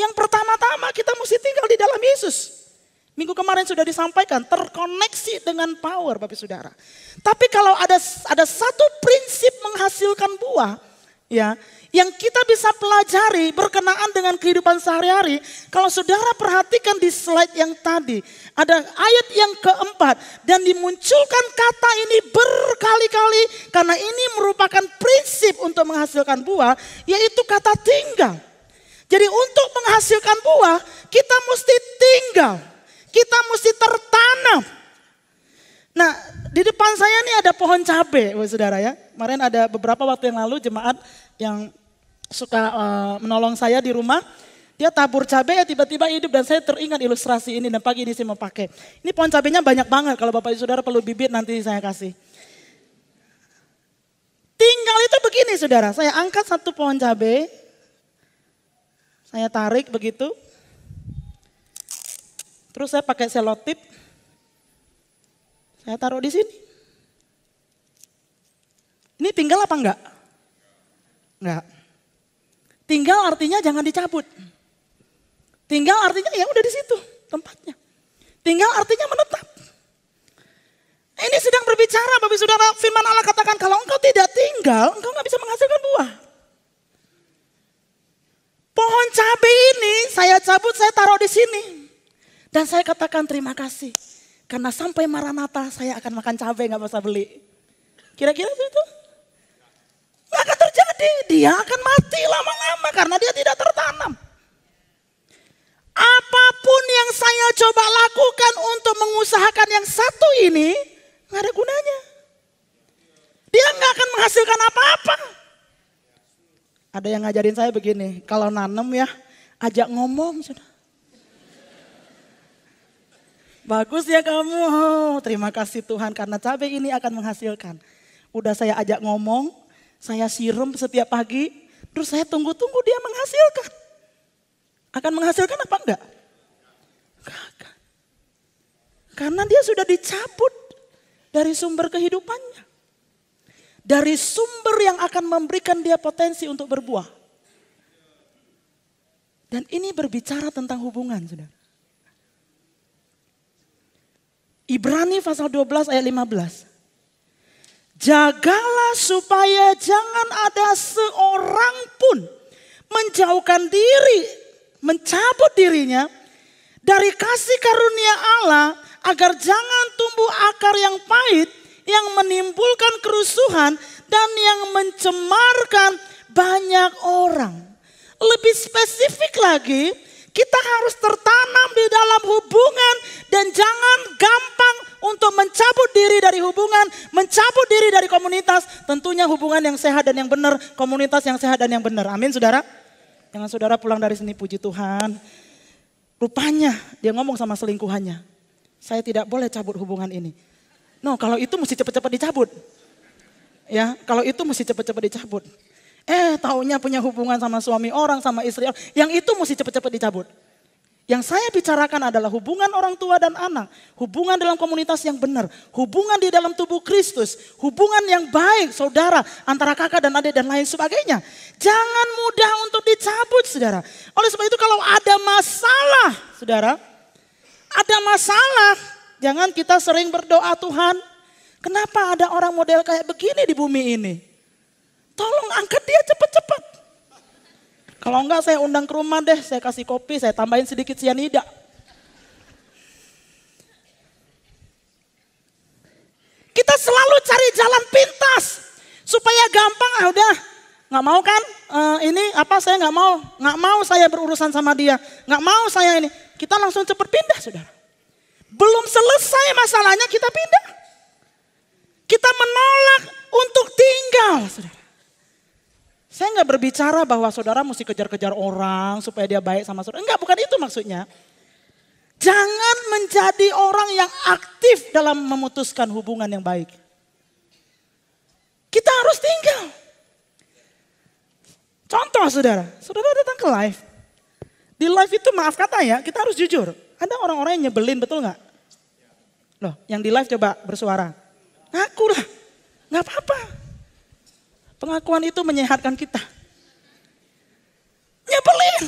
Yang pertama-tama kita mesti tinggal di dalam Yesus. Minggu kemarin sudah disampaikan terkoneksi dengan power Bapak Saudara. Tapi kalau ada ada satu prinsip menghasilkan buah ya, yang kita bisa pelajari berkenaan dengan kehidupan sehari-hari. Kalau saudara perhatikan di slide yang tadi, ada ayat yang keempat dan dimunculkan kata ini berkali-kali karena ini merupakan prinsip untuk menghasilkan buah, yaitu kata tinggal. Jadi untuk menghasilkan buah, kita mesti tinggal. Kita mesti tertanam. Nah, di depan saya ini ada pohon cabai, saudara ya. Kemarin ada beberapa waktu yang lalu jemaat yang suka uh, menolong saya di rumah. Dia tabur cabai ya tiba-tiba hidup dan saya teringat ilustrasi ini dan pagi ini saya mau pakai. Ini pohon cabainya banyak banget kalau Bapak Ibu Saudara perlu bibit nanti saya kasih. Tinggal itu begini Saudara, saya angkat satu pohon cabai. Saya tarik begitu. Terus saya pakai selotip. Saya taruh di sini. Ini tinggal apa enggak? Enggak. Tinggal artinya jangan dicabut. Tinggal artinya ya udah di situ tempatnya. Tinggal artinya menetap. Ini sedang berbicara Bapak Saudara firman Allah katakan kalau engkau tidak tinggal, engkau nggak bisa menghasilkan buah. Pohon cabai ini saya cabut, saya taruh di sini. Dan saya katakan terima kasih. Karena sampai Maranatha saya akan makan cabai nggak bisa beli. Kira-kira itu? jadi Dia akan mati lama-lama karena dia tidak tertanam. Apapun yang saya coba lakukan untuk mengusahakan yang satu ini, nggak ada gunanya. Dia nggak akan menghasilkan apa-apa. Ada yang ngajarin saya begini, kalau nanam ya, ajak ngomong. Sudah. Bagus ya kamu. Oh, terima kasih Tuhan karena cabai ini akan menghasilkan. Udah saya ajak ngomong, saya siram setiap pagi, terus saya tunggu-tunggu dia menghasilkan. Akan menghasilkan apa enggak? Enggak. Karena dia sudah dicabut dari sumber kehidupannya. Dari sumber yang akan memberikan dia potensi untuk berbuah. Dan ini berbicara tentang hubungan, sudah. Ibrani pasal 12 ayat 15. Jagalah supaya jangan ada seorang pun menjauhkan diri, mencabut dirinya dari kasih karunia Allah agar jangan tumbuh akar yang pahit yang menimbulkan kerusuhan dan yang mencemarkan banyak orang. Lebih spesifik lagi, kita harus tertanam di dalam hubungan dan jangan gampang untuk mencabut diri dari hubungan, mencabut diri dari komunitas, tentunya hubungan yang sehat dan yang benar, komunitas yang sehat dan yang benar. Amin, saudara. Jangan saudara pulang dari sini, puji Tuhan. Rupanya dia ngomong sama selingkuhannya, saya tidak boleh cabut hubungan ini. No, kalau itu mesti cepat-cepat dicabut. Ya, kalau itu mesti cepat-cepat dicabut. Eh, taunya punya hubungan sama suami orang, sama istri orang. Yang itu mesti cepat-cepat dicabut. Yang saya bicarakan adalah hubungan orang tua dan anak, hubungan dalam komunitas yang benar, hubungan di dalam tubuh Kristus, hubungan yang baik saudara antara kakak dan adik dan lain sebagainya. Jangan mudah untuk dicabut saudara. Oleh sebab itu kalau ada masalah saudara, ada masalah, jangan kita sering berdoa Tuhan. Kenapa ada orang model kayak begini di bumi ini? Tolong angkat dia cepat-cepat. Kalau enggak saya undang ke rumah deh, saya kasih kopi, saya tambahin sedikit cyanida. Kita selalu cari jalan pintas supaya gampang. Ah udah, nggak mau kan? Uh, ini apa? Saya nggak mau, nggak mau saya berurusan sama dia, nggak mau saya ini. Kita langsung cepat pindah, saudara. Belum selesai masalahnya kita pindah. Kita menolak untuk tinggal, saudara. Saya nggak berbicara bahwa saudara mesti kejar-kejar orang supaya dia baik sama saudara. Enggak, bukan itu maksudnya. Jangan menjadi orang yang aktif dalam memutuskan hubungan yang baik. Kita harus tinggal. Contoh saudara, saudara datang ke live. Di live itu maaf kata ya, kita harus jujur. Ada orang-orang yang nyebelin betul nggak? Loh, yang di live coba bersuara. Ngaku lah, nggak apa-apa. Pengakuan itu menyehatkan kita. Nyebelin.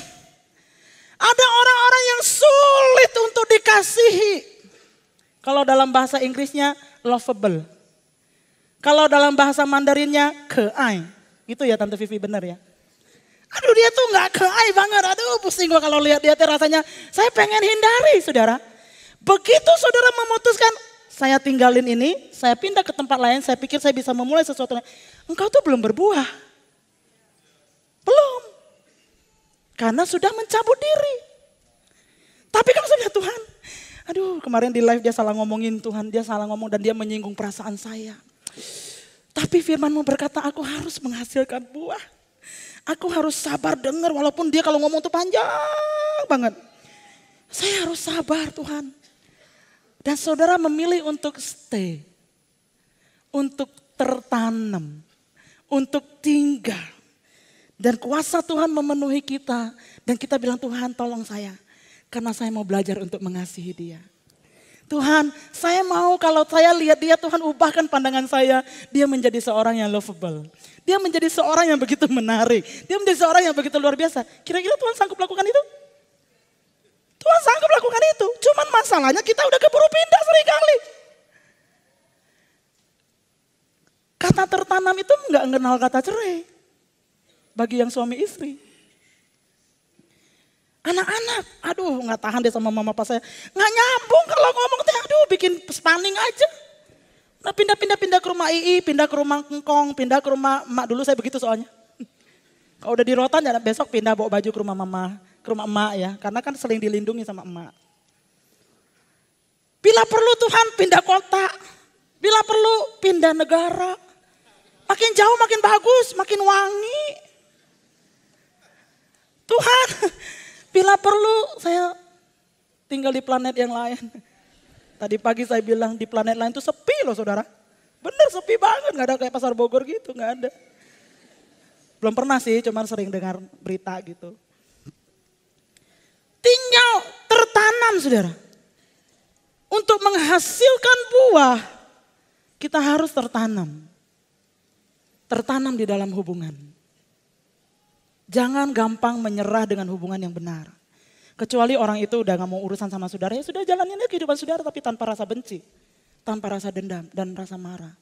Ada orang-orang yang sulit untuk dikasihi. Kalau dalam bahasa Inggrisnya lovable. Kalau dalam bahasa Mandarinnya keai. Itu ya Tante Vivi benar ya. Aduh dia tuh nggak keai banget. Aduh pusing gue kalau lihat dia tuh rasanya saya pengen hindari saudara. Begitu saudara memutuskan saya tinggalin ini, saya pindah ke tempat lain, saya pikir saya bisa memulai sesuatu engkau tuh belum berbuah. Belum. Karena sudah mencabut diri. Tapi kan sudah Tuhan. Aduh kemarin di live dia salah ngomongin Tuhan. Dia salah ngomong dan dia menyinggung perasaan saya. Tapi firmanmu berkata aku harus menghasilkan buah. Aku harus sabar dengar walaupun dia kalau ngomong tuh panjang banget. Saya harus sabar Tuhan. Dan saudara memilih untuk stay. Untuk tertanam untuk tinggal. Dan kuasa Tuhan memenuhi kita. Dan kita bilang Tuhan tolong saya. Karena saya mau belajar untuk mengasihi dia. Tuhan saya mau kalau saya lihat dia Tuhan ubahkan pandangan saya. Dia menjadi seorang yang lovable. Dia menjadi seorang yang begitu menarik. Dia menjadi seorang yang begitu luar biasa. Kira-kira Tuhan sanggup lakukan itu? Tuhan sanggup lakukan itu. Cuman masalahnya kita udah keburu pindah seringkali. kali. Kata tertanam itu nggak kenal kata cerai. Bagi yang suami istri. Anak-anak, aduh nggak tahan deh sama mama pas saya. Nggak nyambung kalau ngomong teh, aduh bikin spanning aja. Nah pindah-pindah pindah ke rumah Ii, pindah ke rumah Kengkong, pindah ke rumah emak dulu saya begitu soalnya. Kalau udah di rotan ya besok pindah bawa baju ke rumah mama, ke rumah emak ya. Karena kan seling dilindungi sama emak. Bila perlu Tuhan pindah kota, bila perlu pindah negara. Makin jauh makin bagus, makin wangi. Tuhan, bila perlu saya tinggal di planet yang lain. Tadi pagi saya bilang di planet lain itu sepi loh saudara. Bener sepi banget, gak ada kayak pasar Bogor gitu, gak ada. Belum pernah sih, cuman sering dengar berita gitu. Tinggal tertanam saudara. Untuk menghasilkan buah, kita harus tertanam tertanam di dalam hubungan. Jangan gampang menyerah dengan hubungan yang benar. Kecuali orang itu udah gak mau urusan sama saudara, ya sudah jalanin aja kehidupan saudara tapi tanpa rasa benci. Tanpa rasa dendam dan rasa marah.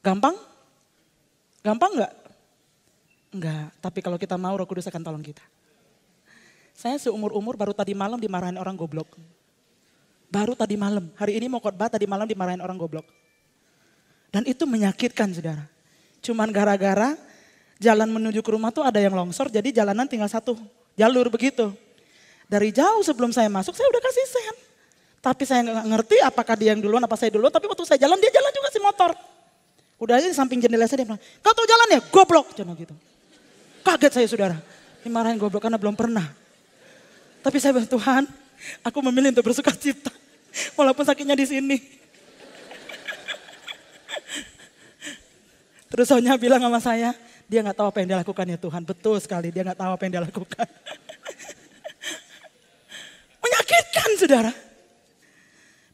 Gampang? Gampang nggak? Enggak, tapi kalau kita mau roh kudus akan tolong kita. Saya seumur-umur baru tadi malam dimarahin orang goblok. Baru tadi malam, hari ini mau khotbah tadi malam dimarahin orang goblok. Dan itu menyakitkan saudara. Cuman gara-gara jalan menuju ke rumah tuh ada yang longsor jadi jalanan tinggal satu jalur begitu. Dari jauh sebelum saya masuk saya udah kasih sen. Tapi saya nggak ngerti apakah dia yang duluan apa saya duluan. Tapi waktu saya jalan dia jalan juga si motor. Udah aja di samping jendela saya dia bilang, kau tau jalan ya? Goblok. Cuma gitu. Kaget saya saudara. Dimarahin goblok karena belum pernah. Tapi saya bilang Tuhan, aku memilih untuk bersuka cita. Walaupun sakitnya di sini. Terus Sonya bilang sama saya, dia nggak tahu apa yang dia lakukan ya Tuhan. Betul sekali, dia nggak tahu apa yang dia lakukan. menyakitkan saudara.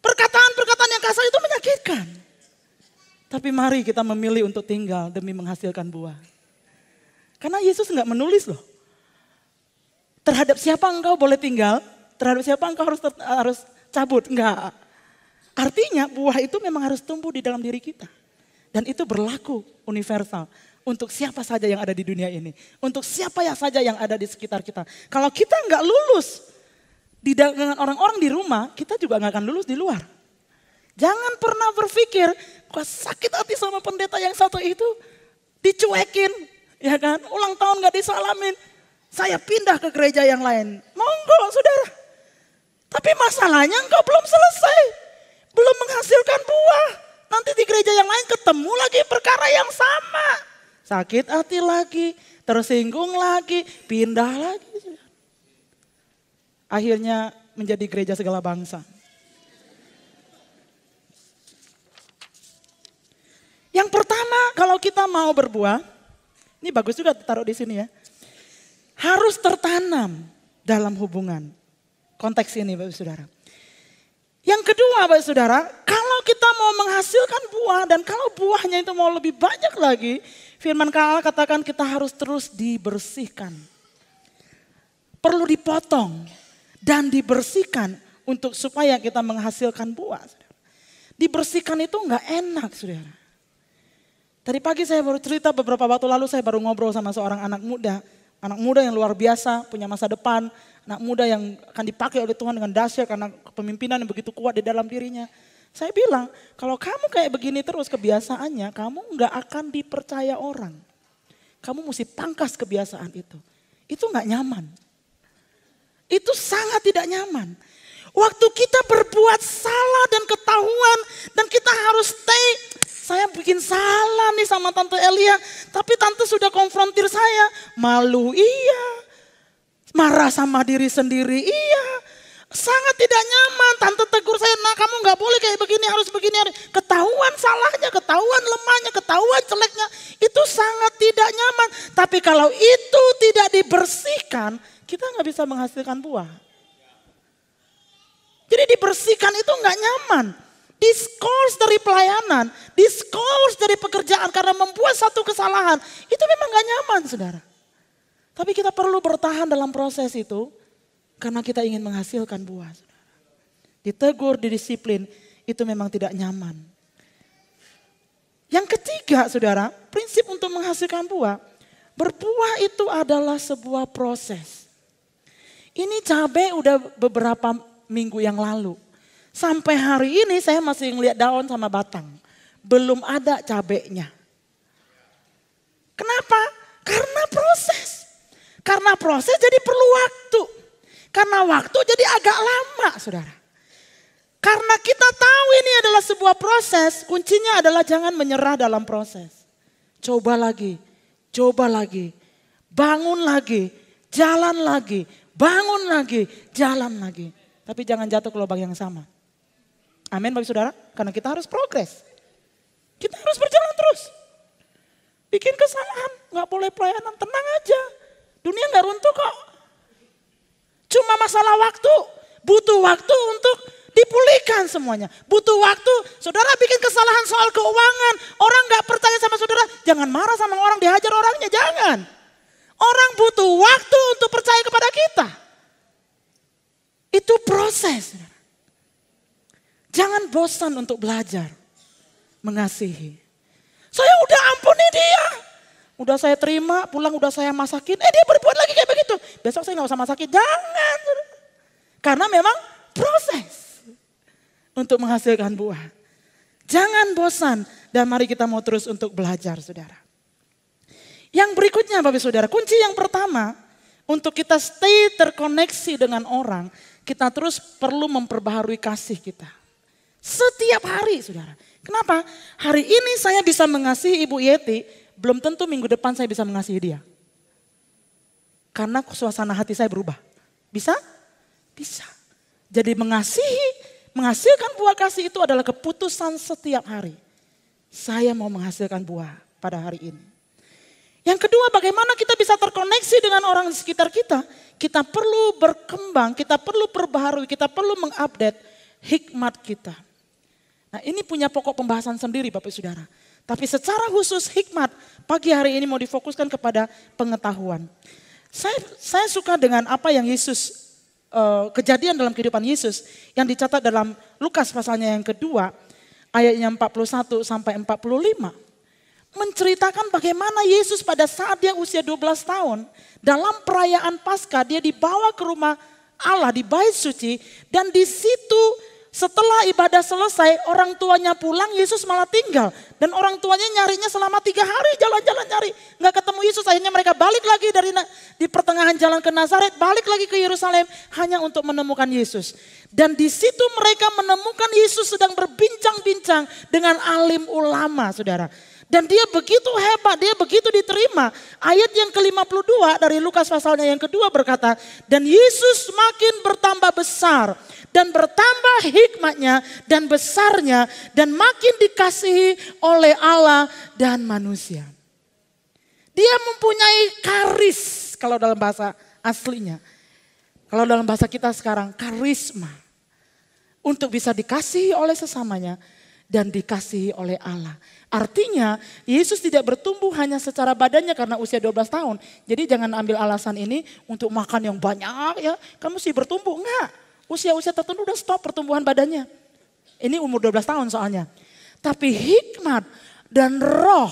Perkataan-perkataan yang kasar itu menyakitkan. Tapi mari kita memilih untuk tinggal demi menghasilkan buah. Karena Yesus nggak menulis loh. Terhadap siapa engkau boleh tinggal, terhadap siapa engkau harus harus cabut. Enggak. Artinya buah itu memang harus tumbuh di dalam diri kita. Dan itu berlaku universal untuk siapa saja yang ada di dunia ini. Untuk siapa yang saja yang ada di sekitar kita. Kalau kita nggak lulus di dengan orang-orang di rumah, kita juga nggak akan lulus di luar. Jangan pernah berpikir, kok sakit hati sama pendeta yang satu itu, dicuekin, ya kan? Ulang tahun nggak disalamin, saya pindah ke gereja yang lain. Monggo, saudara. Tapi masalahnya engkau belum selesai, belum menghasilkan buah. Nanti di gereja yang lain ketemu lagi perkara yang sama. Sakit hati lagi, tersinggung lagi, pindah lagi. Akhirnya menjadi gereja segala bangsa. Yang pertama kalau kita mau berbuah, ini bagus juga taruh di sini ya. Harus tertanam dalam hubungan. Konteks ini Bapak Saudara. Yang kedua Bapak Saudara, kalau kita mau menghasilkan buah dan kalau buahnya itu mau lebih banyak lagi, firman Allah katakan kita harus terus dibersihkan. Perlu dipotong dan dibersihkan untuk supaya kita menghasilkan buah. Dibersihkan itu enggak enak Saudara. Tadi pagi saya baru cerita beberapa waktu lalu saya baru ngobrol sama seorang anak muda anak muda yang luar biasa, punya masa depan, anak muda yang akan dipakai oleh Tuhan dengan dasyat karena kepemimpinan yang begitu kuat di dalam dirinya. Saya bilang, kalau kamu kayak begini terus kebiasaannya, kamu nggak akan dipercaya orang. Kamu mesti pangkas kebiasaan itu. Itu nggak nyaman. Itu sangat tidak nyaman. Waktu kita berbuat salah dan ketahuan dan kita harus stay. Saya bikin salah nih sama Tante Elia. Tapi Tante sudah konfrontir saya. Malu iya. Marah sama diri sendiri iya. Sangat tidak nyaman. Tante tegur saya, nah kamu gak boleh kayak begini, harus begini. Harus. Ketahuan salahnya, ketahuan lemahnya, ketahuan jeleknya. Itu sangat tidak nyaman. Tapi kalau itu tidak dibersihkan, kita gak bisa menghasilkan buah. Jadi dibersihkan itu nggak nyaman. Discourse dari pelayanan, discourse dari pekerjaan karena membuat satu kesalahan, itu memang nggak nyaman saudara. Tapi kita perlu bertahan dalam proses itu karena kita ingin menghasilkan buah. Saudara. Ditegur, didisiplin, itu memang tidak nyaman. Yang ketiga, saudara, prinsip untuk menghasilkan buah. Berbuah itu adalah sebuah proses. Ini cabai udah beberapa minggu yang lalu. Sampai hari ini saya masih ngeliat daun sama batang. Belum ada cabenya. Kenapa? Karena proses. Karena proses jadi perlu waktu. Karena waktu jadi agak lama, saudara. Karena kita tahu ini adalah sebuah proses, kuncinya adalah jangan menyerah dalam proses. Coba lagi, coba lagi, bangun lagi, jalan lagi, bangun lagi, jalan lagi. Tapi jangan jatuh ke lubang yang sama. Amin Bapak Saudara, karena kita harus progres. Kita harus berjalan terus. Bikin kesalahan, nggak boleh pelayanan, tenang aja. Dunia nggak runtuh kok. Cuma masalah waktu, butuh waktu untuk dipulihkan semuanya. Butuh waktu, saudara bikin kesalahan soal keuangan, orang nggak percaya sama saudara, jangan marah sama orang, dihajar orangnya, jangan. Orang butuh waktu untuk percaya kepada kita. Itu proses. Jangan bosan untuk belajar mengasihi. Saya udah ampuni dia. Udah saya terima, pulang udah saya masakin. Eh dia berbuat lagi kayak begitu. Besok saya nggak usah masakin. Jangan. Karena memang proses untuk menghasilkan buah. Jangan bosan dan mari kita mau terus untuk belajar saudara. Yang berikutnya Bapak Saudara, kunci yang pertama untuk kita stay terkoneksi dengan orang kita terus perlu memperbaharui kasih kita. Setiap hari, saudara. Kenapa? Hari ini saya bisa mengasihi Ibu Yeti, belum tentu minggu depan saya bisa mengasihi dia. Karena suasana hati saya berubah. Bisa? Bisa. Jadi mengasihi, menghasilkan buah kasih itu adalah keputusan setiap hari. Saya mau menghasilkan buah pada hari ini. Yang kedua, bagaimana kita bisa terkoneksi dengan orang di sekitar kita? kita perlu berkembang, kita perlu perbaharui, kita perlu mengupdate hikmat kita. Nah ini punya pokok pembahasan sendiri Bapak Saudara. Tapi secara khusus hikmat pagi hari ini mau difokuskan kepada pengetahuan. Saya, saya suka dengan apa yang Yesus, eh, kejadian dalam kehidupan Yesus yang dicatat dalam Lukas pasalnya yang kedua ayatnya 41 sampai 45 menceritakan bagaimana Yesus pada saat dia usia 12 tahun dalam perayaan Paskah dia dibawa ke rumah Allah di bait suci dan di situ setelah ibadah selesai orang tuanya pulang Yesus malah tinggal dan orang tuanya nyarinya selama tiga hari jalan-jalan nyari nggak ketemu Yesus akhirnya mereka balik lagi dari di pertengahan jalan ke Nazaret balik lagi ke Yerusalem hanya untuk menemukan Yesus dan di situ mereka menemukan Yesus sedang berbincang-bincang dengan alim ulama saudara dan dia begitu hebat, dia begitu diterima. Ayat yang ke-52 dari Lukas pasalnya yang kedua berkata, Dan Yesus makin bertambah besar dan bertambah hikmatnya dan besarnya dan makin dikasihi oleh Allah dan manusia. Dia mempunyai karis kalau dalam bahasa aslinya. Kalau dalam bahasa kita sekarang karisma. Untuk bisa dikasihi oleh sesamanya dan dikasihi oleh Allah. Artinya Yesus tidak bertumbuh hanya secara badannya karena usia 12 tahun. Jadi jangan ambil alasan ini untuk makan yang banyak ya. Kamu sih bertumbuh. Enggak. Usia-usia tertentu udah stop pertumbuhan badannya. Ini umur 12 tahun soalnya. Tapi hikmat dan roh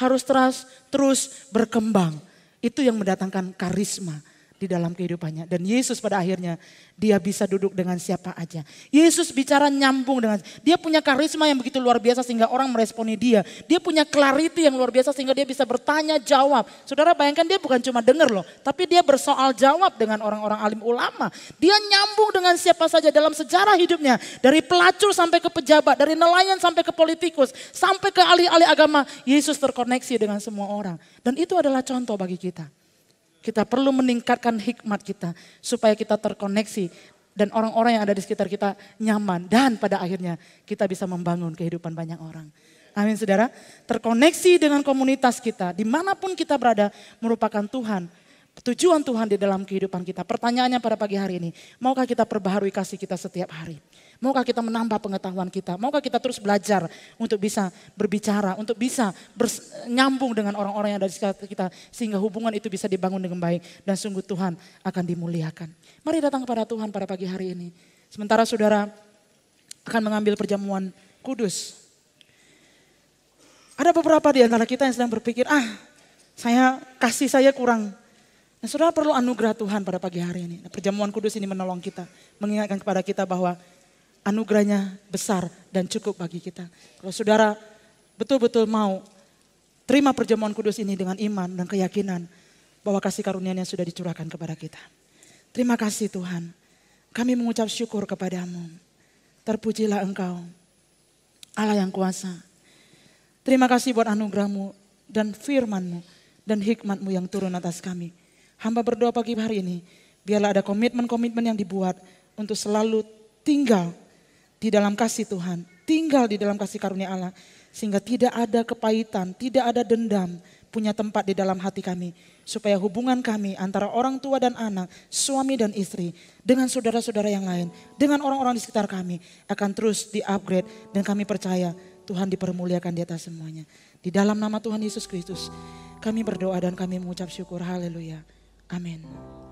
harus terus, terus berkembang. Itu yang mendatangkan karisma di dalam kehidupannya. Dan Yesus pada akhirnya dia bisa duduk dengan siapa aja. Yesus bicara nyambung dengan dia punya karisma yang begitu luar biasa sehingga orang meresponi dia. Dia punya clarity yang luar biasa sehingga dia bisa bertanya jawab. Saudara bayangkan dia bukan cuma dengar loh, tapi dia bersoal jawab dengan orang-orang alim ulama. Dia nyambung dengan siapa saja dalam sejarah hidupnya, dari pelacur sampai ke pejabat, dari nelayan sampai ke politikus, sampai ke ahli-ahli agama. Yesus terkoneksi dengan semua orang. Dan itu adalah contoh bagi kita. Kita perlu meningkatkan hikmat kita supaya kita terkoneksi dan orang-orang yang ada di sekitar kita nyaman dan pada akhirnya kita bisa membangun kehidupan banyak orang. Amin saudara. Terkoneksi dengan komunitas kita dimanapun kita berada merupakan Tuhan. Tujuan Tuhan di dalam kehidupan kita. Pertanyaannya pada pagi hari ini. Maukah kita perbaharui kasih kita setiap hari? Maukah kita menambah pengetahuan kita? Maukah kita terus belajar untuk bisa berbicara, untuk bisa nyambung dengan orang-orang yang ada di sekitar kita sehingga hubungan itu bisa dibangun dengan baik dan sungguh Tuhan akan dimuliakan. Mari datang kepada Tuhan pada pagi hari ini. Sementara saudara akan mengambil perjamuan kudus. Ada beberapa di antara kita yang sedang berpikir, ah saya kasih saya kurang. Nah, saudara perlu anugerah Tuhan pada pagi hari ini. Nah, perjamuan kudus ini menolong kita, mengingatkan kepada kita bahwa anugerahnya besar dan cukup bagi kita. Kalau saudara betul-betul mau terima perjamuan kudus ini dengan iman dan keyakinan bahwa kasih karunia-Nya sudah dicurahkan kepada kita. Terima kasih Tuhan. Kami mengucap syukur kepadamu. Terpujilah Engkau, Allah yang kuasa. Terima kasih buat anugerahmu dan firmanmu dan hikmatmu yang turun atas kami. Hamba berdoa pagi hari ini, biarlah ada komitmen-komitmen yang dibuat untuk selalu tinggal di dalam kasih Tuhan, tinggal di dalam kasih karunia Allah, sehingga tidak ada kepahitan, tidak ada dendam punya tempat di dalam hati kami, supaya hubungan kami antara orang tua dan anak, suami dan istri, dengan saudara-saudara yang lain, dengan orang-orang di sekitar kami akan terus di-upgrade dan kami percaya Tuhan dipermuliakan di atas semuanya. Di dalam nama Tuhan Yesus Kristus, kami berdoa dan kami mengucap syukur. Haleluya. Amin.